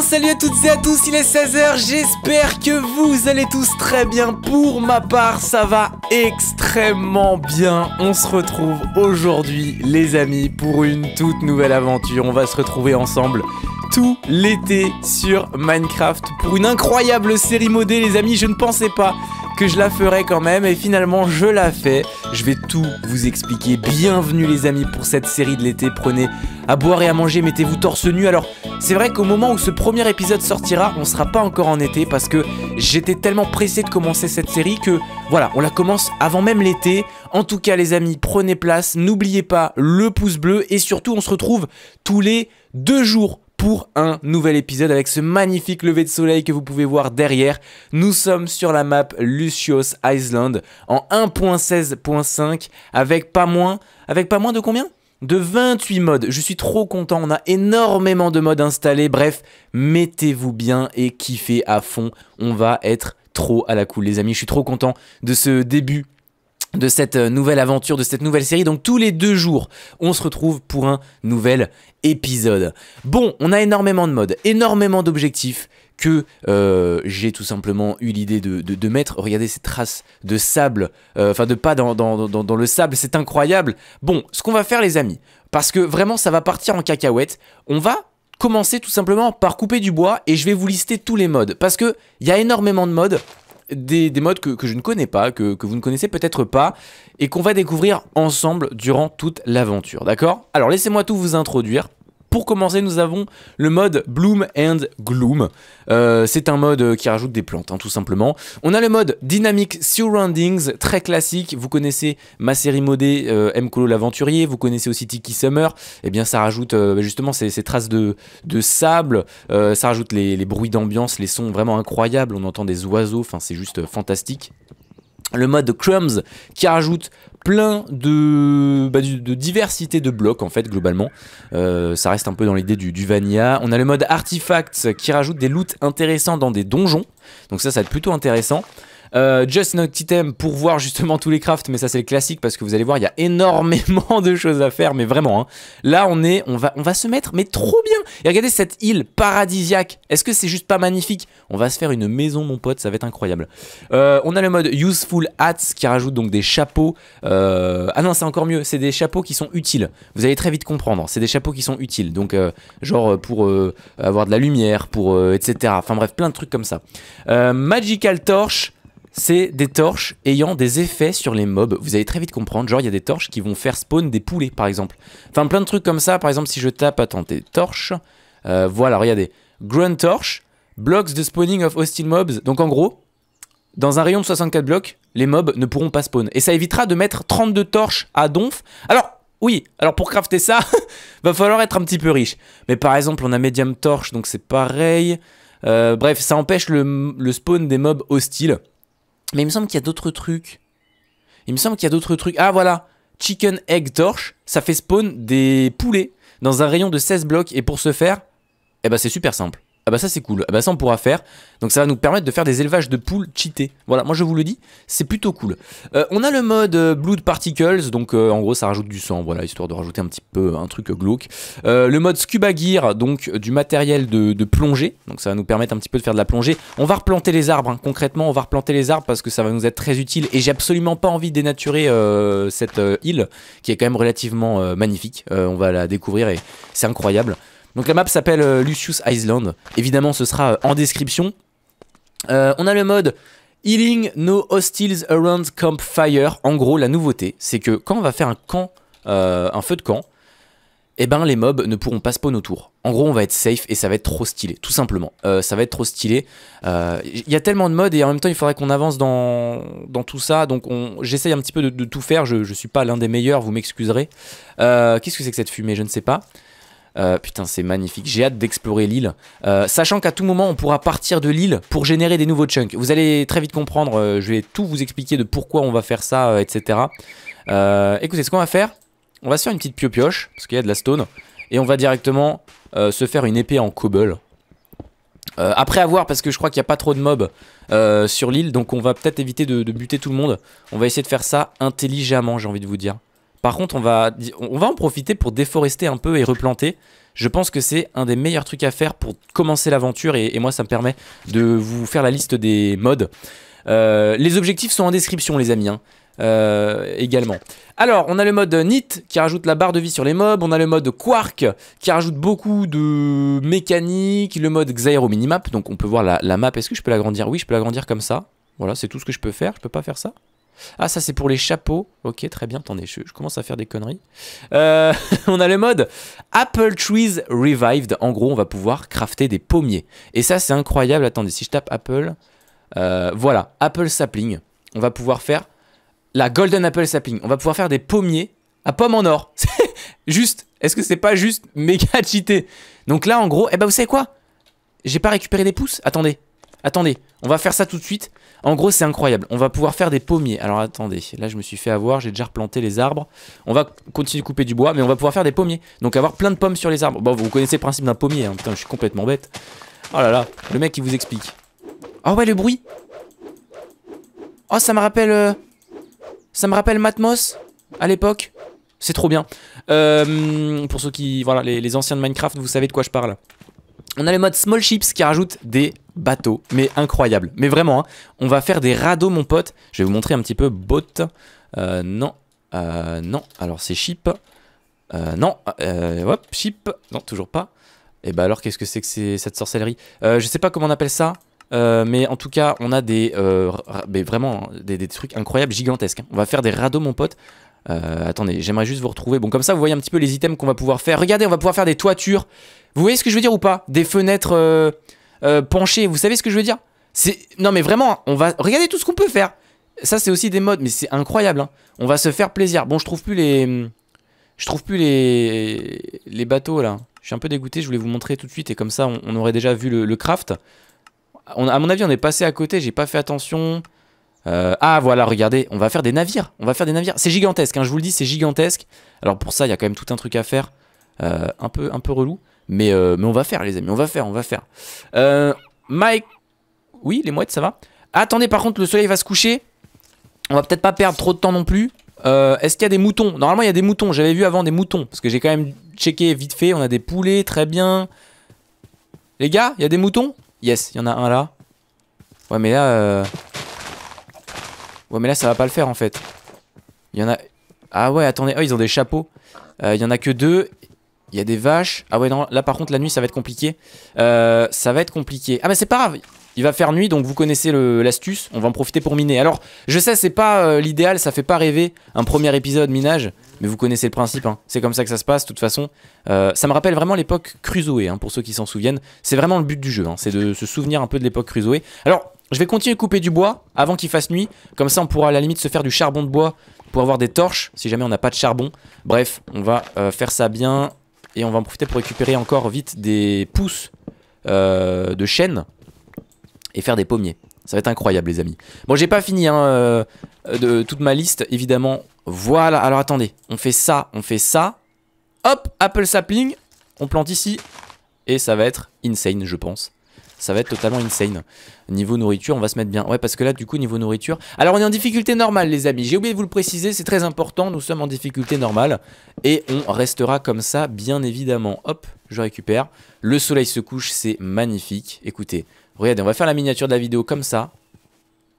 salut à toutes et à tous, il est 16h, j'espère que vous allez tous très bien. Pour ma part, ça va extrêmement bien. On se retrouve aujourd'hui, les amis, pour une toute nouvelle aventure. On va se retrouver ensemble tout l'été sur Minecraft pour une incroyable série modée, les amis. Je ne pensais pas je la ferai quand même et finalement je la fais. Je vais tout vous expliquer. Bienvenue les amis pour cette série de l'été. Prenez à boire et à manger, mettez-vous torse nu. Alors c'est vrai qu'au moment où ce premier épisode sortira, on sera pas encore en été parce que j'étais tellement pressé de commencer cette série que voilà, on la commence avant même l'été. En tout cas les amis, prenez place, n'oubliez pas le pouce bleu et surtout on se retrouve tous les deux jours pour un nouvel épisode avec ce magnifique lever de soleil que vous pouvez voir derrière. Nous sommes sur la map Lucius Island en 1.16.5 avec pas moins avec pas moins de combien de 28 modes. Je suis trop content, on a énormément de modes installés. Bref, mettez-vous bien et kiffez à fond. On va être trop à la cool les amis. Je suis trop content de ce début de cette euh, nouvelle aventure, de cette nouvelle série. Donc tous les deux jours, on se retrouve pour un nouvel épisode. Bon, on a énormément de modes, énormément d'objectifs que euh, j'ai tout simplement eu l'idée de, mettre. Regardez ces traces de sable, euh, enfin de pas dans, dans le sable, c'est incroyable. Bon, ce qu'on va faire les amis, parce que vraiment ça va partir en cacahuète, on va commencer tout simplement par couper du bois et je vais vous lister tous les modes. Parce que il y a énormément de modes, des, modes que, je ne connais pas, que, que vous ne connaissez peut-être pas, et qu'on va découvrir ensemble durant toute l'aventure, d'accord Alors laissez-moi tout vous introduire. Pour commencer, nous avons le mode Bloom and Gloom. Euh, c'est un mode euh, qui rajoute des plantes, hein, tout simplement. On a le mode Dynamic Surroundings, très classique. Vous connaissez ma série modée euh, M.Colo l'aventurier, vous connaissez aussi Tiki Summer. eh bien, ça rajoute bah, justement ces, traces de, sable, ça rajoute les, les bruits d'ambiance, les sons vraiment incroyables. On entend des oiseaux, enfin, c'est juste fantastique le mode Crumbs qui rajoute plein bah, de, diversité de blocs en fait globalement. Euh, ça reste un peu dans l'idée du, du, vanilla. On a le mode artifacts qui rajoute des loots intéressants dans des donjons. Donc ça, ça va être plutôt intéressant. Euh, Just Not Item pour voir justement tous les crafts, mais ça c'est le classique parce que vous allez voir, il y a énormément de choses à faire, mais vraiment. Hein. Là on est, on va, on va se mettre, mais trop bien Et regardez cette île paradisiaque, est-ce que c'est juste pas magnifique On va se faire une maison mon pote, ça va être incroyable. Euh, on a le mode Useful Hats qui rajoute donc des chapeaux. Euh, ah non c'est encore mieux, c'est des chapeaux qui sont utiles. Vous allez très vite comprendre, c'est des chapeaux qui sont utiles. Donc genre pour avoir de la lumière, pour etc. Enfin bref, plein de trucs comme ça. Magical Torch, c'est des torches ayant des effets sur les mobs. Vous allez très vite comprendre, genre il y a des torches qui vont faire spawn des poulets par exemple. Enfin plein de trucs comme ça, par exemple si je tape, attends, des torches, euh, voilà, regardez, grunt torch, blocks de spawning of hostile mobs. Donc en gros, dans un rayon de 64 blocs, les mobs ne pourront pas spawn. Et ça évitera de mettre 32 torches à donf. Alors, oui, alors pour crafter ça, va falloir être un petit peu riche. Mais par exemple, on a medium torch, donc c'est pareil. Euh, bref, ça empêche le, spawn des mobs hostiles. Mais il me semble qu'il y a d'autres trucs. Il me semble qu'il y a d'autres trucs. Ah voilà, Chicken Egg Torch, ça fait spawn des poulets dans un rayon de 16 blocs. Et pour ce faire, eh ben c'est super simple ah bah ça c'est cool, ah bah ça on pourra faire. Donc ça va nous permettre de faire des élevages de poules cheatées. Voilà, moi je vous le dis, c'est plutôt cool. Euh, on a le mode euh, Blood Particles, donc euh, en gros ça rajoute du sang, voilà, histoire de rajouter un petit peu un truc glauque. le mode Scuba Gear, donc du matériel de, plongée, donc ça va nous permettre un petit peu de faire de la plongée. On va replanter les arbres, hein. concrètement on va replanter les arbres parce que ça va nous être très utile et j'ai absolument pas envie de dénaturer cette île qui est quand même relativement magnifique. on va la découvrir et c'est incroyable. Donc la map s'appelle euh, Lucius Island. Évidemment, ce sera euh, en description. Euh, on a le mode Healing No Hostiles Around Campfire. En gros, la nouveauté, c'est que quand on va faire un camp, un feu de camp, eh ben les mobs ne pourront pas spawn autour. En gros, on va être safe et ça va être trop stylé, tout simplement. ça va être trop stylé. Il y a tellement de modes et en même temps, il faudrait qu'on avance dans, tout ça. Donc, j'essaye un petit peu de, tout faire. Je ne suis pas l'un des meilleurs, vous m'excuserez. Qu'est-ce que c'est que cette fumée Je ne sais pas. Euh, putain, c'est magnifique. J'ai hâte d'explorer l'île. Euh, sachant qu'à tout moment, on pourra partir de l'île pour générer des nouveaux chunks. Vous allez très vite comprendre. Euh, je vais tout vous expliquer de pourquoi on va faire ça, etc. écoutez, ce qu'on va faire, on va se faire une petite pio-pioche, parce qu'il y a de la stone. Et on va directement se faire une épée en cobble. après avoir, parce que je crois qu'il n'y a pas trop de mobs sur l'île, donc on va peut-être éviter de buter tout le monde. On va essayer de faire ça intelligemment, j'ai envie de vous dire. Par contre, on va, on va en profiter pour déforester un peu et replanter. Je pense que c'est un des meilleurs trucs à faire pour commencer l'aventure et, moi ça me permet de vous faire la liste des modes. Euh, les objectifs sont en description les amis. Hein, euh, également. Alors, on a le mode NIT qui rajoute la barre de vie sur les mobs, on a le mode Quark qui rajoute beaucoup de mécaniques. le mode Xaero Minimap, donc on peut voir la, la map, est-ce que je peux l'agrandir Oui, je peux l'agrandir comme ça, voilà, c'est tout ce que je peux faire, je peux pas faire ça ah, ça c'est pour les chapeaux. Ok, très bien. Attendez, je, commence à faire des conneries. Euh, on a le mode Apple Trees Revived. En gros, on va pouvoir crafter des pommiers. Et ça, c'est incroyable. Attendez, si je tape Apple, euh, voilà, Apple Sapling. On va pouvoir faire la Golden Apple Sapling. On va pouvoir faire des pommiers à pommes en or. juste. Est-ce que c'est pas juste méga cheaté Donc là, en gros, eh ben vous savez quoi J'ai pas récupéré des pouces. Attendez, attendez. On va faire ça tout de suite. En gros, c'est incroyable. On va pouvoir faire des pommiers. Alors attendez, là je me suis fait avoir, j'ai déjà replanté les arbres. On va continuer de couper du bois, mais on va pouvoir faire des pommiers. Donc avoir plein de pommes sur les arbres. Bon, vous connaissez le principe d'un pommier, hein. putain, je suis complètement bête. Oh là là, le mec il vous explique. Oh ouais, le bruit Oh, ça me rappelle... Euh, ça me rappelle Matmos, à l'époque. C'est trop bien. Euh, pour ceux qui... Voilà, les, les anciens de Minecraft, vous savez de quoi je parle. On a le mode Small Ships qui rajoute des bateaux, mais incroyable. Mais vraiment, hein, on va faire des radeaux, mon pote. Je vais vous montrer un petit peu. Boat. Euh, non. Euh, non. Alors, c'est ship. Euh, non. hop, ship. Non, toujours pas. Et eh bah ben, alors, qu'est-ce que c'est que cette sorcellerie Je sais pas comment on appelle ça. mais en tout cas, on a des, mais vraiment des, trucs incroyables, gigantesques. Hein. On va faire des radeaux, mon pote. Euh, attendez, j'aimerais juste vous retrouver. Bon, comme ça, vous voyez un petit peu les items qu'on va pouvoir faire. Regardez, on va pouvoir faire des toitures. Vous voyez ce que je veux dire ou pas Des fenêtres euh, euh, penchées. Vous savez ce que je veux dire C'est non, mais vraiment, on va regardez tout ce qu'on peut faire. Ça, c'est aussi des modes, mais c'est incroyable. Hein. On va se faire plaisir. Bon, je trouve plus les, je trouve plus les les bateaux là. Je suis un peu dégoûté. Je voulais vous montrer tout de suite et comme ça, on, aurait déjà vu le, craft. On, à mon avis, on est passé à côté. J'ai pas fait attention. Euh, ah voilà, regardez, on va faire des navires. On va faire des navires. C'est gigantesque, hein, je vous le dis, c'est gigantesque. Alors pour ça, il y a quand même tout un truc à faire. Euh, un, peu, un peu relou. Mais, euh, mais on va faire, les amis, on va faire, on va faire. Mike... Oui, les mouettes, ça va Attendez, par contre, le soleil va se coucher. On va peut-être pas perdre trop de temps non plus. Est-ce qu'il y a des moutons Normalement, il y a des moutons. J'avais vu avant des moutons. Parce que j'ai quand même checké vite fait. On a des poulets, très bien. Les gars, il y a des moutons Yes, il y en a un là. Ouais, mais là... Ouais, mais là, ça va pas le faire, en fait. Il y en a... Ah ouais, attendez. Oh, ils ont des chapeaux. Euh, il y en a que deux. Il y a des vaches. Ah ouais, non. Là, par contre, la nuit, ça va être compliqué. Euh, ça va être compliqué. Ah mais c'est pas grave. Il va faire nuit, donc vous connaissez l'astuce. On va en profiter pour miner. Alors, je sais, c'est pas euh, l'idéal, ça fait pas rêver un premier épisode minage, mais vous connaissez le principe. Hein. C'est comme ça que ça se passe, de toute façon. ça me rappelle vraiment l'époque Crusoe, hein, pour ceux qui s'en souviennent. C'est vraiment le but du jeu, hein. c'est de se souvenir un peu de l'époque Crusoe. Alors, je vais continuer à couper du bois avant qu'il fasse nuit. Comme ça, on pourra à la limite se faire du charbon de bois pour avoir des torches si jamais on n'a pas de charbon. Bref, on va euh, faire ça bien et on va en profiter pour récupérer encore vite des pousses euh, de chêne et faire des pommiers. Ça va être incroyable les amis. Bon j'ai pas fini hein, euh, de toute ma liste évidemment. Voilà, alors attendez, on fait ça, on fait ça. Hop, apple sapling, on plante ici et ça va être insane je pense ça va être totalement insane. Niveau nourriture, on va se mettre bien. Ouais, parce que là, du coup, niveau nourriture... Alors, on est en difficulté normale, les amis. J'ai oublié de vous le préciser, c'est très important. Nous sommes en difficulté normale. Et on restera comme ça, bien évidemment. Hop, je récupère. Le soleil se couche, c'est magnifique. Écoutez, regardez, on va faire la miniature de la vidéo comme ça.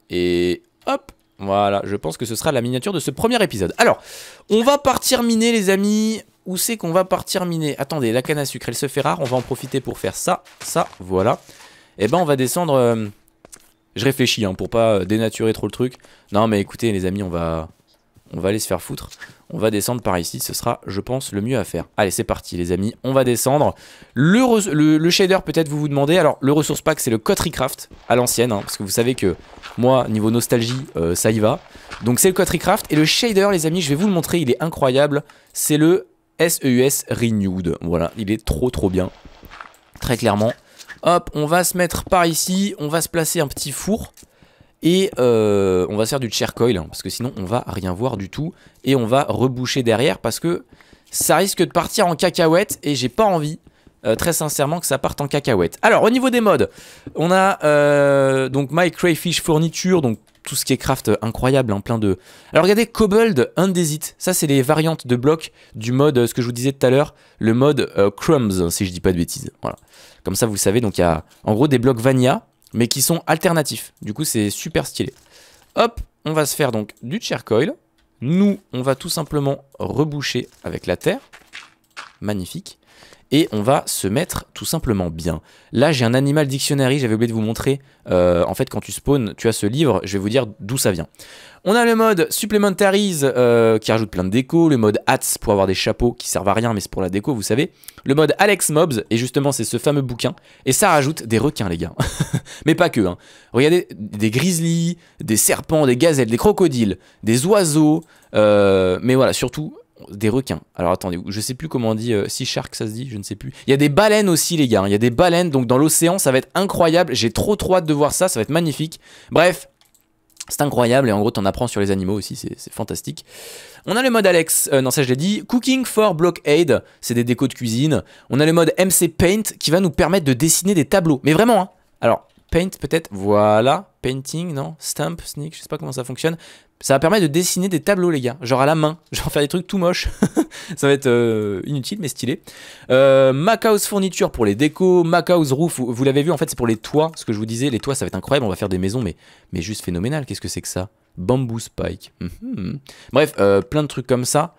Et hop, voilà, je pense que ce sera la miniature de ce premier épisode. Alors, on va partir miner, les amis. Où c'est qu'on va partir miner Attendez, la canne à sucre, elle se fait rare. On va en profiter pour faire ça, ça, voilà. Eh ben, on va descendre. Euh, je réfléchis hein, pour pas euh, dénaturer trop le truc. Non, mais écoutez, les amis, on va, on va aller se faire foutre. On va descendre par ici. Ce sera, je pense, le mieux à faire. Allez, c'est parti, les amis. On va descendre. Le, shader, peut-être, vous vous demandez. Alors, le ressource pack, c'est le Code à l'ancienne. Hein, parce que vous savez que moi, niveau nostalgie, euh, ça y va. Donc, c'est le Code Et le shader, les amis, je vais vous le montrer. Il est incroyable. C'est le SEUS e Renewed. Voilà, il est trop, trop bien. Très clairement. Hop, on va se mettre par ici, on va se placer un petit four. Et euh, on va faire du chair coil, hein, parce que sinon on va rien voir du tout. Et on va reboucher derrière, parce que ça risque de partir en cacahuète, et j'ai pas envie. Euh, très sincèrement que ça parte en cacahuète. Alors au niveau des modes, on a euh, donc My Crayfish Fourniture, donc tout ce qui est craft incroyable, en hein, plein de... Alors regardez, Cobbled Undesit, ça c'est les variantes de blocs du mode, ce que je vous disais tout à l'heure, le mode Crumbs, hein, si je dis pas de bêtises. Voilà. Comme ça, vous savez, donc il y a en gros des blocs Vania, mais qui sont alternatifs. Du coup, c'est super stylé. Hop, on va se faire donc du chair coil. Nous, on va tout simplement reboucher avec la terre. Magnifique et on va se mettre tout simplement bien. Là, j'ai un animal dictionary, j'avais oublié de vous montrer. Euh, en fait, quand tu spawns, tu as ce livre, je vais vous dire d'où ça vient. On a le mode Supplementaries euh, qui rajoute plein de déco, le mode Hats pour avoir des chapeaux qui servent à rien mais c'est pour la déco, vous savez. Le mode Alex Mobs, et justement c'est ce fameux bouquin, et ça rajoute des requins les gars. mais pas que, hein. Regardez, des grizzlies, des serpents, des gazelles, des crocodiles, des oiseaux, euh, mais voilà, surtout des requins. Alors attendez, je sais plus comment on dit, euh, si Shark ça se dit, je ne sais plus. Il y a des baleines aussi les gars, hein. il y a des baleines, donc dans l'océan ça va être incroyable, j'ai trop trop hâte de voir ça, ça va être magnifique. Bref, c'est incroyable et en gros t'en apprends sur les animaux aussi, c'est fantastique. On a le mode Alex, euh, non ça je l'ai dit, Cooking for Blockade, c'est des décos de cuisine. On a le mode MC Paint qui va nous permettre de dessiner des tableaux, mais vraiment hein. Alors, Paint peut-être, voilà, Painting, non Stamp, Sneak, je sais pas comment ça fonctionne. Ça va permettre de dessiner des tableaux, les gars, genre à la main, genre faire des trucs tout moches. ça va être euh, inutile, mais stylé. Euh, Mac House pour les décos, Mac House Roof, vous, l'avez vu, en fait, c'est pour les toits. Ce que je vous disais, les toits, ça va être incroyable, on va faire des maisons, mais, mais juste phénoménal. Qu'est-ce que c'est que ça Bamboo Spike. Mhm. Bref, euh, plein de trucs comme ça.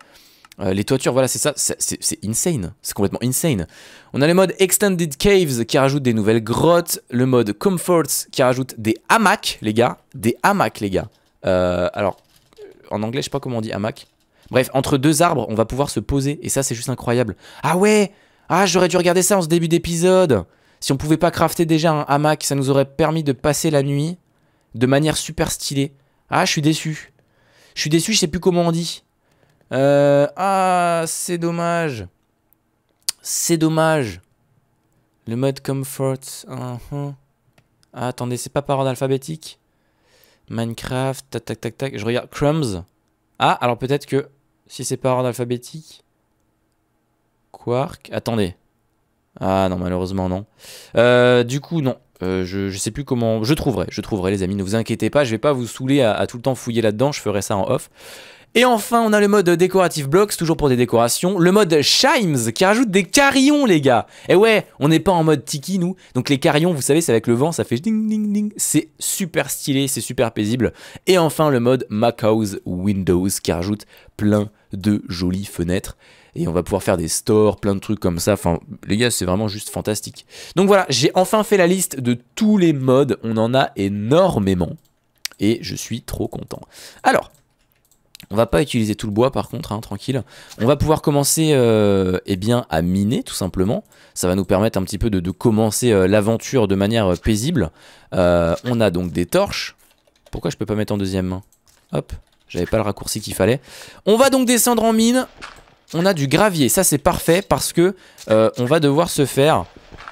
Euh, les toitures, voilà, c'est ça, c'est insane, c'est complètement insane. On a le mode Extended Caves qui rajoute des nouvelles grottes, le mode Comforts qui rajoute des hamacs, les gars, des hamacs, les gars. Euh, alors, en anglais, je sais pas comment on dit hamac. Bref, entre deux arbres, on va pouvoir se poser. Et ça, c'est juste incroyable. Ah ouais Ah, j'aurais dû regarder ça en ce début d'épisode. Si on pouvait pas crafter déjà un hamac, ça nous aurait permis de passer la nuit de manière super stylée. Ah, je suis déçu. Je suis déçu, je sais plus comment on dit. Euh, ah, c'est dommage. C'est dommage. Le mode comfort. Uh-huh. ah, attendez, c'est pas par ordre alphabétique Minecraft, tac, tac, tac, tac. Je regarde Crumbs. Ah, alors peut-être que si c'est par ordre alphabétique. Quark. Attendez. Ah non, malheureusement, non. Euh, du coup, non. Euh, je, sais plus comment. Je trouverai, je trouverai, les amis. Ne vous inquiétez pas, je vais pas vous saouler à, à tout le temps fouiller là-dedans. Je ferai ça en off. Et enfin, on a le mode décoratif blocks, toujours pour des décorations. Le mode chimes, qui rajoute des carillons, les gars. Et ouais, on n'est pas en mode tiki, nous. Donc les carillons, vous savez, c'est avec le vent, ça fait ding ding ding. C'est super stylé, c'est super paisible. Et enfin, le mode House Windows, qui rajoute plein de jolies fenêtres et on va pouvoir faire des stores, plein de trucs comme ça. Enfin, les gars, c'est vraiment juste fantastique. Donc voilà, j'ai enfin fait la liste de tous les modes. On en a énormément et je suis trop content. Alors, on va pas utiliser tout le bois par contre, hein, tranquille. On va pouvoir commencer euh, eh bien, à miner tout simplement. Ça va nous permettre un petit peu de, commencer euh, l'aventure de manière euh, paisible. on a donc des torches. Pourquoi je peux pas mettre en deuxième main Hop, j'avais pas le raccourci qu'il fallait. On va donc descendre en mine. On a du gravier, ça c'est parfait parce que on va devoir se faire...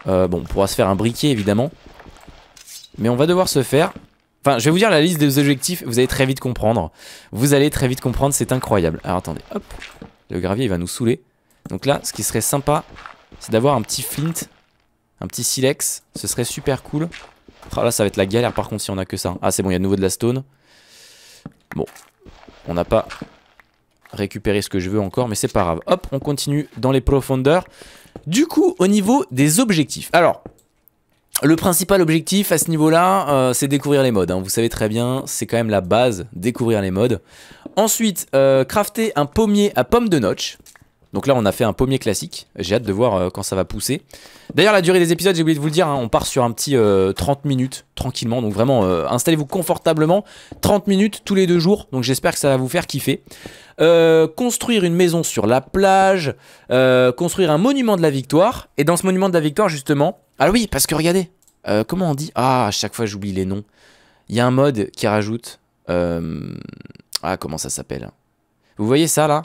bon, on pourra se faire un briquet évidemment. Mais on va devoir se faire Enfin, je vais vous dire la liste des objectifs, vous allez très vite comprendre. Vous allez très vite comprendre, c'est incroyable. Alors attendez, hop, le gravier il va nous saouler. Donc là, ce qui serait sympa, c'est d'avoir un petit flint, un petit silex, ce serait super cool. Ah là, ça va être la galère par contre si on a que ça. Ah c'est bon, il y a de nouveau de la stone. Bon, on n'a pas récupéré ce que je veux encore, mais c'est pas grave. Hop, on continue dans les profondeurs. Du coup, au niveau des objectifs. Alors, le principal objectif à ce niveau-là, euh, c'est découvrir les modes. Hein. Vous savez très bien, c'est quand même la base, découvrir les modes. Ensuite, euh, crafter un pommier à pommes de notch. Donc là, on a fait un pommier classique. J'ai hâte de voir euh, quand ça va pousser. D'ailleurs, la durée des épisodes, j'ai oublié de vous le dire, hein, on part sur un petit 30 minutes, tranquillement. Donc vraiment, installez-vous confortablement. 30 minutes tous les deux jours. Donc j'espère que ça va vous faire kiffer. construire une maison sur la plage, construire un monument de la victoire. Et dans ce monument de la victoire, justement, ah oui, parce que regardez, euh, comment on dit Ah, à chaque fois j'oublie les noms. Il y a un mode qui rajoute... Euh, ah, comment ça s'appelle Vous voyez ça là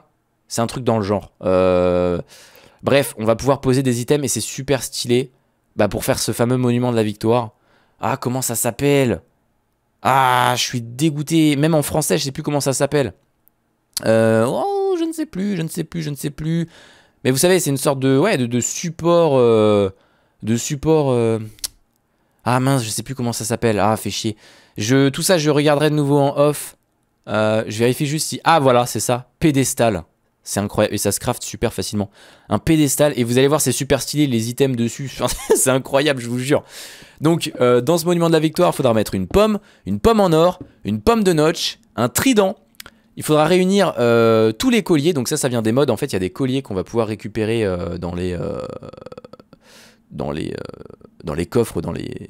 C'est un truc dans le genre. Euh, bref, on va pouvoir poser des items et c'est super stylé bah, pour faire ce fameux monument de la victoire. Ah, comment ça s'appelle Ah, je suis dégoûté. Même en français, je sais plus comment ça s'appelle. Oh, je ne sais plus, je ne sais plus, je ne sais plus. Mais vous savez, c'est une sorte de, ouais, de support de support. Euh, ah mince, je sais plus comment ça s'appelle. Ah, fait chier. Je, tout ça, je regarderai de nouveau en off. Euh, je vérifie juste si. Ah, voilà, c'est ça. Pédestal. C'est incroyable. Et ça se craft super facilement. Un pédestal. Et vous allez voir, c'est super stylé, les items dessus. c'est incroyable, je vous jure. Donc, euh, dans ce monument de la victoire, il faudra mettre une pomme, une pomme en or, une pomme de notch, un trident. Il faudra réunir tous les colliers. Donc, ça, ça vient des modes. En fait, il y a des colliers qu'on va pouvoir récupérer dans les dans les, euh, dans les coffres, dans les.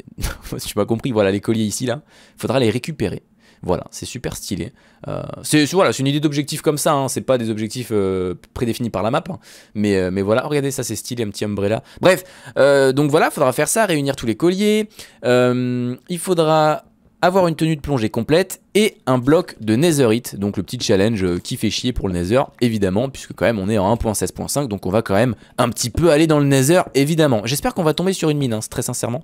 Je tu pas compris, voilà, les colliers ici, là, Il faudra les récupérer. Voilà, c'est super stylé. Euh, c'est voilà, une idée d'objectif comme ça, hein, c'est pas des objectifs euh, prédéfinis par la map, hein. mais, mais voilà, regardez ça, c'est stylé, un petit umbrella. Bref, donc voilà, Il faudra faire ça, réunir tous les colliers. il faudra avoir une tenue de plongée complète et un bloc de netherite, donc le petit challenge euh, qui fait chier pour le nether, évidemment, puisque quand même on est en 1.16.5, donc on va quand même un petit peu aller dans le nether, évidemment. J'espère qu'on va tomber sur une mine, hein, très sincèrement.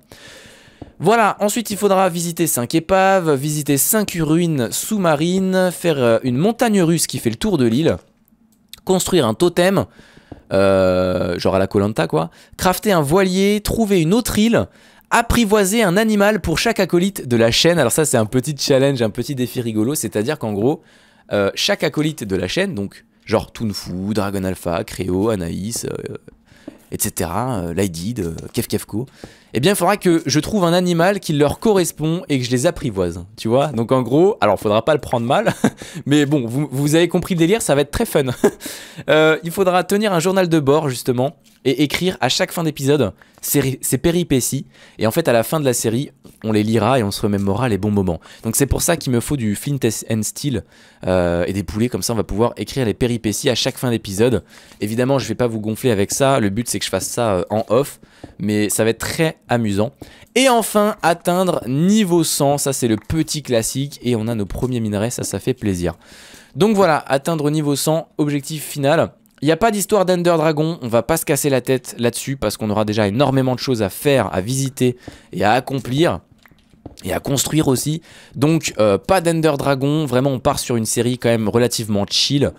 Voilà, ensuite il faudra visiter 5 épaves, visiter 5 ruines sous-marines, faire euh, une montagne russe qui fait le tour de l'île, construire un totem, euh, genre à la Colanta quoi, crafter un voilier, trouver une autre île, apprivoiser un animal pour chaque acolyte de la chaîne. Alors ça c'est un petit challenge, un petit défi rigolo, c'est-à-dire qu'en gros, euh, chaque acolyte de la chaîne, donc genre ToonFu, Dragon Alpha, Créo, Anaïs, etc., euh, euh Lydid, euh, Kefkefko, eh bien, il faudra que je trouve un animal qui leur correspond et que je les apprivoise. Tu vois Donc, en gros, alors, faudra pas le prendre mal, mais bon, vous, avez compris le délire, ça va être très fun. Euh, il faudra tenir un journal de bord, justement, et écrire à chaque fin d'épisode ses, péripéties. Et en fait, à la fin de la série, on les lira et on se remémorera les bons moments. Donc, c'est pour ça qu'il me faut du Flint and Steel euh, et des poulets, comme ça, on va pouvoir écrire les péripéties à chaque fin d'épisode. Évidemment, je vais pas vous gonfler avec ça. Le but, c'est que je fasse ça euh, en off, mais ça va être très amusant. Et enfin, atteindre niveau 100, ça c'est le petit classique, et on a nos premiers minerais, ça ça fait plaisir. Donc voilà, atteindre niveau 100, objectif final. Il n'y a pas d'histoire d'Ender Dragon, on va pas se casser la tête là-dessus, parce qu'on aura déjà énormément de choses à faire, à visiter et à accomplir et à construire aussi. Donc euh, pas d'Ender Dragon, vraiment on part sur une série quand même relativement chill,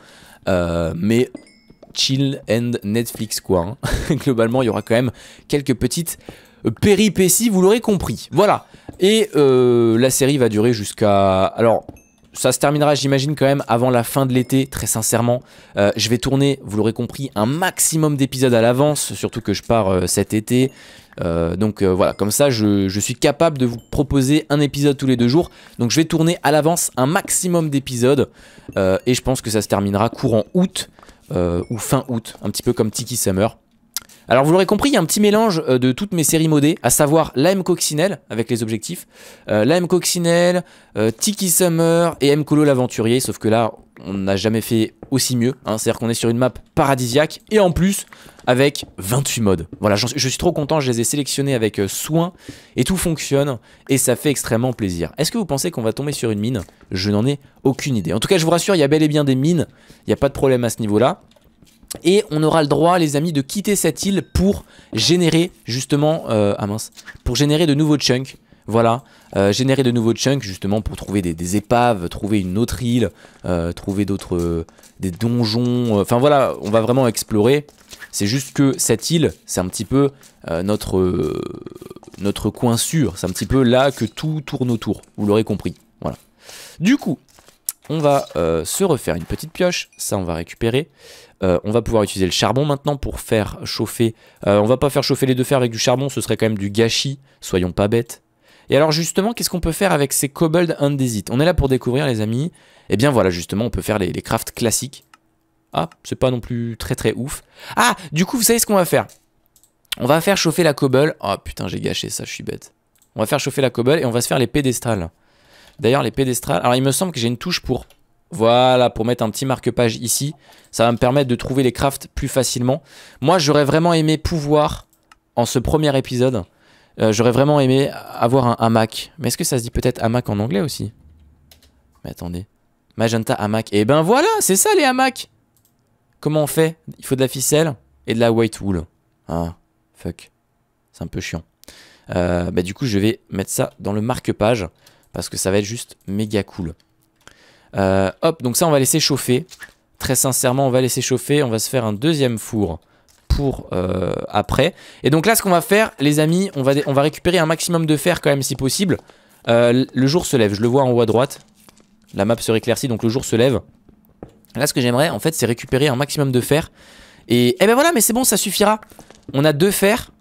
euh, mais chill and Netflix quoi. Hein. Globalement il y aura quand même quelques petites péripéties, vous l'aurez compris. Voilà. Et euh, la série va durer jusqu'à... Alors, ça se terminera, j'imagine, quand même avant la fin de l'été, très sincèrement. Euh, je vais tourner, vous l'aurez compris, un maximum d'épisodes à l'avance, surtout que je pars euh, cet été. donc voilà, comme ça, je, je, suis capable de vous proposer un épisode tous les deux jours. Donc je vais tourner à l'avance un maximum d'épisodes. et je pense que ça se terminera courant août ou fin août, un petit peu comme Tiki Summer. Alors vous l'aurez compris, il y a un petit mélange euh, de toutes mes séries modées, à savoir l'AM Coccinelle avec les objectifs, euh, la M Coccinelle, euh, Tiki Summer et M Colo l'aventurier, sauf que là on n'a jamais fait aussi mieux, hein. c'est-à-dire qu'on est sur une map paradisiaque et en plus avec 28 modes. Voilà, je suis trop content, je les ai sélectionnés avec soin et tout fonctionne et ça fait extrêmement plaisir. Est-ce que vous pensez qu'on va tomber sur une mine Je n'en ai aucune idée. En tout cas, je vous rassure, il y a bel et bien des mines, il n'y a pas de problème à ce niveau-là. Et on aura le droit, les amis, de quitter cette île pour générer justement... Euh, ah mince. Pour générer de nouveaux chunks. Voilà. Euh, générer de nouveaux chunks justement pour trouver des, épaves, trouver une autre île, euh, trouver d'autres... des donjons. Enfin voilà, on va vraiment explorer. C'est juste que cette île, c'est un petit peu notre, notre coin sûr. C'est un petit peu là que tout tourne autour. Vous l'aurez compris. Voilà. Du coup, on va euh, se refaire une petite pioche, ça on va récupérer. Euh, on va pouvoir utiliser le charbon maintenant pour faire chauffer. Euh, on va pas faire chauffer les deux fers avec du charbon, ce serait quand même du gâchis, soyons pas bêtes. Et alors justement, qu'est-ce qu'on peut faire avec ces Cobbled Andesite On est là pour découvrir les amis. Et eh bien voilà, justement, on peut faire les, les crafts classiques. Ah, c'est pas non plus très très ouf. Ah, du coup, vous savez ce qu'on va faire On va faire chauffer la cobble. Ah, putain, j'ai gâché ça, je suis bête. On va faire chauffer la cobble et on va se faire les pédestals. D'ailleurs, les pédestrales... Alors, il me semble que j'ai une touche pour... Voilà, pour mettre un petit marque-page ici. Ça va me permettre de trouver les crafts plus facilement. Moi, j'aurais vraiment aimé pouvoir, en ce premier épisode, euh, j'aurais vraiment aimé avoir un hamac. Mais est-ce que ça se dit peut-être hamac en anglais aussi Mais attendez. Magenta hamac. Et eh ben voilà, c'est ça les hamacs Comment on fait Il faut de la ficelle et de la white wool. Ah, fuck. C'est un peu chiant. Euh, bah du coup, je vais mettre ça dans le marque-page parce que ça va être juste méga cool. Euh, hop, donc ça on va laisser chauffer. Très sincèrement, on va laisser chauffer. On va se faire un deuxième four pour euh, après. Et donc là, ce qu'on va faire, les amis, on va, on va récupérer un maximum de fer quand même si possible. Euh, le jour se lève, je le vois en haut à droite. La map se réclaircit, donc le jour se lève. Là, ce que j'aimerais, en fait, c'est récupérer un maximum de fer. Et eh ben voilà, mais c'est bon, ça suffira. On a deux fers.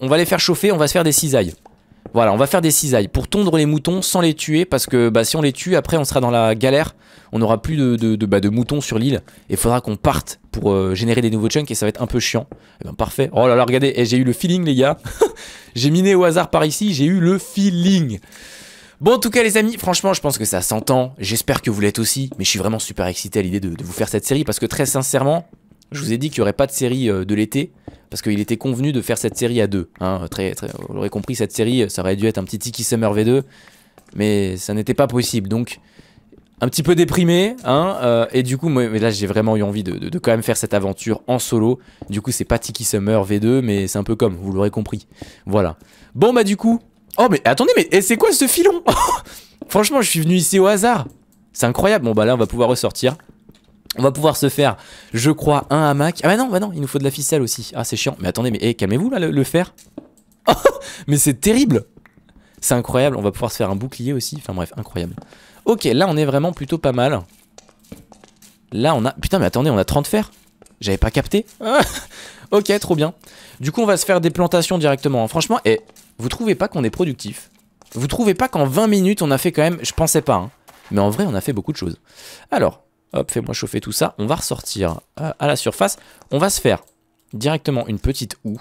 On va les faire chauffer, on va se faire des cisailles. Voilà, on va faire des cisailles pour tondre les moutons sans les tuer parce que bah, si on les tue, après on sera dans la galère. On n'aura plus de, de, bah, moutons sur l'île et il faudra qu'on parte pour euh, générer des nouveaux chunks et ça va être un peu chiant. Eh ben, parfait. Oh là là, regardez, eh, j'ai eu le feeling les gars. j'ai miné au hasard par ici, j'ai eu le feeling. Bon, en tout cas, les amis, franchement, je pense que ça s'entend. J'espère que vous l'êtes aussi. Mais je suis vraiment super excité à l'idée de, vous faire cette série parce que très sincèrement, je vous ai dit qu'il n'y aurait pas de série euh, de l'été, parce qu'il était convenu de faire cette série à deux. Hein, très, vous l'aurez compris, cette série, ça aurait dû être un petit Tiki Summer V2, mais ça n'était pas possible. Donc, un petit peu déprimé, hein, euh, et du coup, là, j'ai vraiment eu envie de, quand même faire cette aventure en solo. Du coup, c'est pas Tiki Summer V2, mais c'est un peu comme, vous l'aurez compris. Voilà. Bon, bah, du coup. Oh, mais attendez, mais c'est quoi ce filon Franchement, je suis venu ici au hasard. C'est incroyable. Bon, bah, là, on va pouvoir ressortir. On va pouvoir se faire, je crois, un hamac. Ah bah non, bah non, il nous faut de la ficelle aussi. Ah c'est chiant. Mais attendez, mais eh, calmez-vous là, le, fer. Oh, mais c'est terrible C'est incroyable, on va pouvoir se faire un bouclier aussi. Enfin bref, incroyable. Ok, là on est vraiment plutôt pas mal. Là on a... Putain mais attendez, on a 30 fers J'avais pas capté Ok, trop bien. Du coup on va se faire des plantations directement. Hein. Franchement, et eh, vous trouvez pas qu'on est productif Vous trouvez pas qu'en 20 minutes on a fait quand même... Je pensais pas, hein. Mais en vrai on a fait beaucoup de choses. Alors, Hop, fais-moi chauffer tout ça. On va ressortir euh, à la surface. On va se faire directement une petite houe.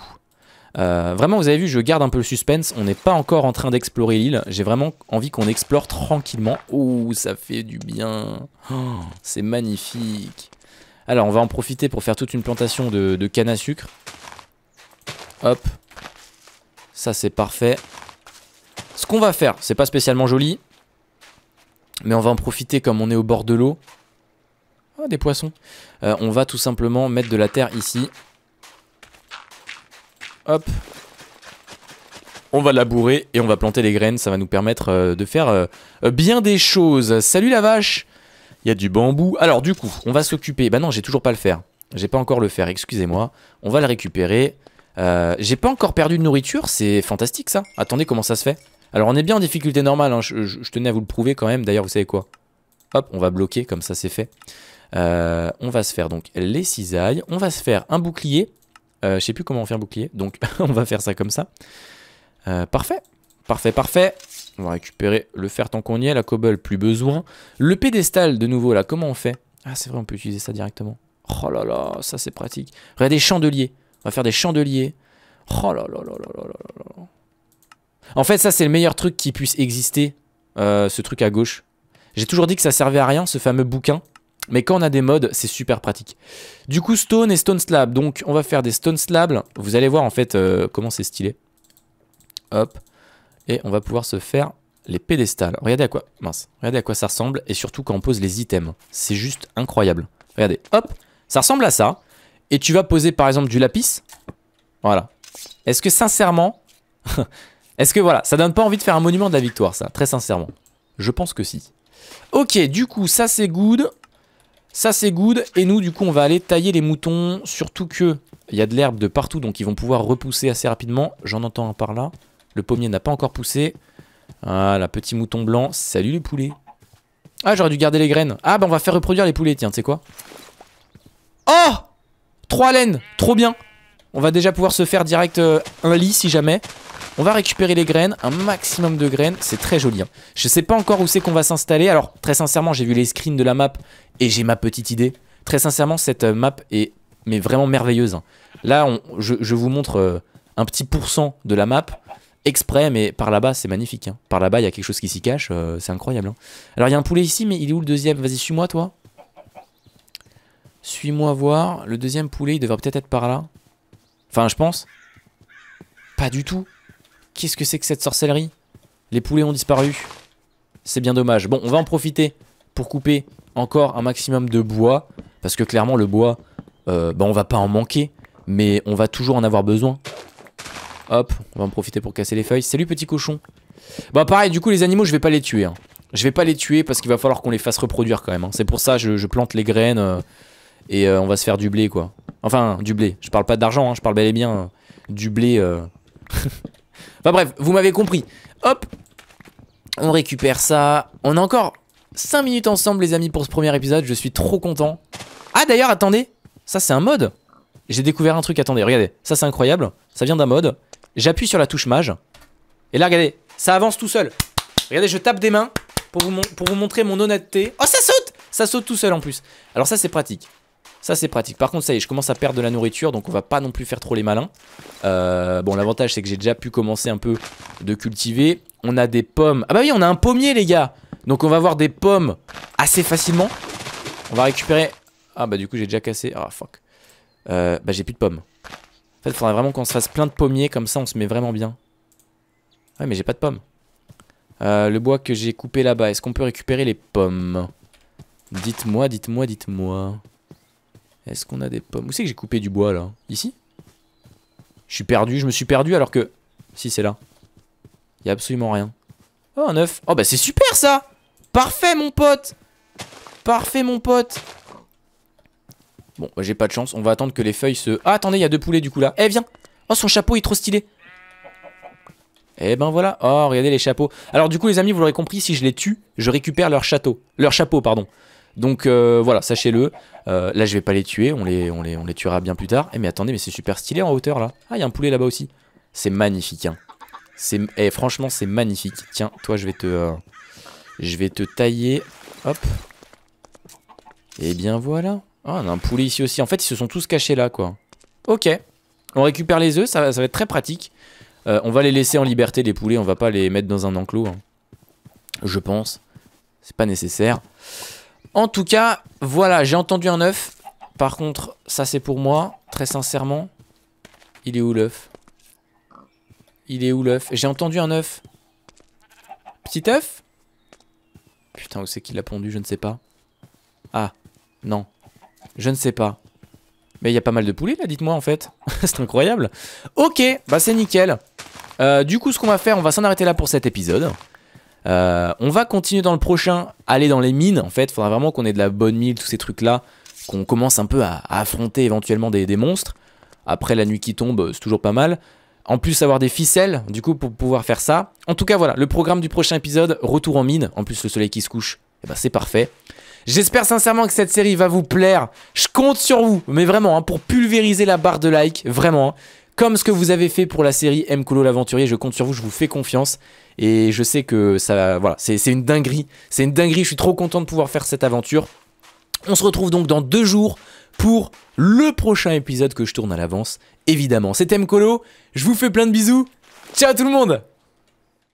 Euh, vraiment, vous avez vu, je garde un peu le suspense. On n'est pas encore en train d'explorer l'île. J'ai vraiment envie qu'on explore tranquillement. Oh, ça fait du bien. Oh, c'est magnifique. Alors, on va en profiter pour faire toute une plantation de canne à sucre. Hop. Ça, c'est parfait. Ce qu'on va faire, c'est pas spécialement joli. Mais on va en profiter comme on est au bord de l'eau. Ah, des poissons. Euh, on va tout simplement mettre de la terre ici. Hop. On va labourer et on va planter les graines. Ça va nous permettre euh, de faire euh, bien des choses. Salut la vache Il y a du bambou. Alors du coup, on va s'occuper... Bah non, j'ai toujours pas le fer. J'ai pas encore le fer, excusez-moi. On va le récupérer. j'ai pas encore perdu de nourriture, c'est fantastique ça. Attendez comment ça se fait. Alors on est bien en difficulté normale, hein. je tenais à vous le prouver quand même. D'ailleurs, vous savez quoi Hop, on va bloquer, comme ça c'est fait. Euh, on va se faire donc les cisailles. On va se faire un bouclier. Euh, je sais plus comment on fait un bouclier, donc on va faire ça comme ça. Euh, parfait, parfait, parfait. On va récupérer le fer tant qu'on y est, la cobble, plus besoin. Le pédestal, de nouveau, là, comment on fait Ah, c'est vrai, on peut utiliser ça directement. Oh là là, ça c'est pratique. Regardez, des chandeliers. On va faire des chandeliers. Oh là là là là là là là. En fait, ça c'est le meilleur truc qui puisse exister, ce truc à gauche. J'ai toujours dit que ça servait à rien, ce fameux bouquin. Mais quand on a des modes, c'est super pratique. Du coup, stone et stone slab. Donc, on va faire des stone slab. Vous allez voir, en fait, euh, comment c'est stylé. Hop. Et on va pouvoir se faire les pédestals. Regardez à quoi... Mince. Regardez à quoi ça ressemble. Et surtout, quand on pose les items. C'est juste incroyable. Regardez. Hop. Ça ressemble à ça. Et tu vas poser, par exemple, du lapis. Voilà. Est-ce que, sincèrement... Est-ce que, voilà, ça donne pas envie de faire un monument de la victoire, ça Très sincèrement. Je pense que si. Ok, du coup, ça, c'est good. Ça, c'est good. Et nous, du coup, on va aller tailler les moutons. Surtout que il y a de l'herbe de partout, donc ils vont pouvoir repousser assez rapidement. J'en entends un par là. Le pommier n'a pas encore poussé. Voilà, ah, petit mouton blanc. Salut les poulets. Ah, j'aurais dû garder les graines. Ah, bah on va faire reproduire les poulets, tiens, tu sais quoi Oh Trois laines Trop bien On va déjà pouvoir se faire direct euh, un lit si jamais. On va récupérer les graines, un maximum de graines, c'est très joli. Je hein. Je sais pas encore où c'est qu'on va s'installer. Alors très sincèrement, j'ai vu les screens de la map et j'ai ma petite idée. Très sincèrement, cette euh, map est mais vraiment merveilleuse. Hein. Là, je, vous montre euh, un petit pourcent de la map exprès, mais par là-bas, c'est magnifique. Hein. Par là-bas, il y a quelque chose qui s'y cache, euh, c'est incroyable. Alors, il y a un poulet ici, mais il est où le deuxième Vas-y, suis-moi, toi. Suis-moi voir. Le deuxième poulet, il devrait peut-être être par là. Enfin, je pense. Pas du tout. Qu'est-ce que c'est que cette sorcellerie Les poulets ont disparu. C'est bien dommage. Bon, on va en profiter pour couper encore un maximum de bois. Parce que clairement, le bois, euh, bah, on va pas en manquer. Mais on va toujours en avoir besoin. Hop, on va en profiter pour casser les feuilles. Salut petit cochon. Bah pareil, du coup les animaux, je vais pas les tuer. Hein. Je vais pas les tuer parce qu'il va falloir qu'on les fasse reproduire quand même. Hein. C'est pour ça je, je plante les graines euh, et euh, on va se faire du blé quoi. Enfin, du blé. Je parle pas d'argent, hein. je parle bel et bien euh, du blé. Enfin bref, vous m'avez compris. Hop, on récupère ça. On a encore 5 minutes ensemble les amis pour ce premier épisode, je suis trop content. Ah d'ailleurs, attendez, ça c'est un mode. J'ai découvert un truc, attendez, regardez, ça c'est incroyable, ça vient d'un mode. J'appuie sur la touche mage, et là regardez, ça avance tout seul. Regardez, je tape des mains pour vous, pour vous montrer mon honnêteté. Oh ça saute Ça saute tout seul en plus. Alors ça c'est pratique. Ça c'est pratique. Par contre ça y est, je commence à perdre de la nourriture, donc on va pas non plus faire trop les malins. Euh, bon l'avantage c'est que j'ai déjà pu commencer un peu de cultiver. On a des pommes. Ah bah oui, on a un pommier les gars. Donc on va avoir des pommes assez facilement. On va récupérer... Ah bah du coup j'ai déjà cassé. Ah fuck. Euh, bah j'ai plus de pommes. En fait, faudrait vraiment qu'on se fasse plein de pommiers, comme ça on se met vraiment bien. Ouais, mais j'ai pas de pommes. Euh, le bois que j'ai coupé là-bas, est-ce qu'on peut récupérer les pommes Dites-moi, dites-moi, dites-moi. Est-ce qu'on a des pommes Où c'est que j'ai coupé du bois là Ici Je suis perdu, je me suis perdu alors que... Si c'est là. Il y a absolument rien. Oh un œuf. Oh bah c'est super ça Parfait mon pote Parfait mon pote Bon bah, j'ai pas de chance, on va attendre que les feuilles se... Ah attendez, il y a deux poulets du coup là. Eh viens Oh son chapeau est trop stylé eh ben voilà. Oh, regardez les chapeaux. Alors du coup, les amis, vous l'aurez compris, si je les tue, je récupère leur château. Leur chapeau, pardon. Donc euh, voilà, sachez-le. Euh, là, je vais pas les tuer, on les, on les, on les tuera bien plus tard. Eh, mais attendez, mais c'est super stylé en hauteur là. Ah, il y a un poulet là-bas aussi. C'est magnifique. Hein. C'est, eh, franchement, c'est magnifique. Tiens, toi, je vais te, euh, je vais te tailler. Hop. Et bien voilà. Ah, on a un poulet ici aussi. En fait, ils se sont tous cachés là, quoi. Ok. On récupère les œufs, ça, va être très pratique. on va les laisser en liberté, les poulets. On va pas les mettre dans un enclos. Hein. Je pense. C'est pas nécessaire. En tout cas, voilà, j'ai entendu un œuf. Par contre, ça c'est pour moi, très sincèrement. Il est où l'œuf Il est où l'œuf J'ai entendu un œuf. Petit œuf Putain, où c'est qu'il a pondu Je ne sais pas. Ah, non. Je ne sais pas. Mais il y a pas mal de poulets là, dites-moi en fait. c'est incroyable. Ok, bah c'est nickel. Euh, du coup, ce qu'on va faire, on va s'en arrêter là pour cet épisode. Euh, on va continuer dans le prochain, aller dans les mines en fait. Faudra vraiment qu'on ait de la bonne mine, tous ces trucs là, qu'on commence un peu à, affronter éventuellement des, monstres. Après la nuit qui tombe, euh, c'est toujours pas mal. En plus, avoir des ficelles, du coup, pour pouvoir faire ça. En tout cas, voilà, le programme du prochain épisode, retour en mine. En plus, le soleil qui se couche, Et eh ben, c'est parfait. J'espère sincèrement que cette série va vous plaire. Je compte sur vous, mais vraiment, hein, pour pulvériser la barre de like, vraiment. Hein. Comme ce que vous avez fait pour la série M. Colo l'aventurier, je compte sur vous, je vous fais confiance. Et je sais que ça, voilà, c'est une dinguerie. C'est une dinguerie. Je suis trop content de pouvoir faire cette aventure. On se retrouve donc dans deux jours pour le prochain épisode que je tourne à l'avance, évidemment. C'était Mkolo. Je vous fais plein de bisous. Ciao tout le monde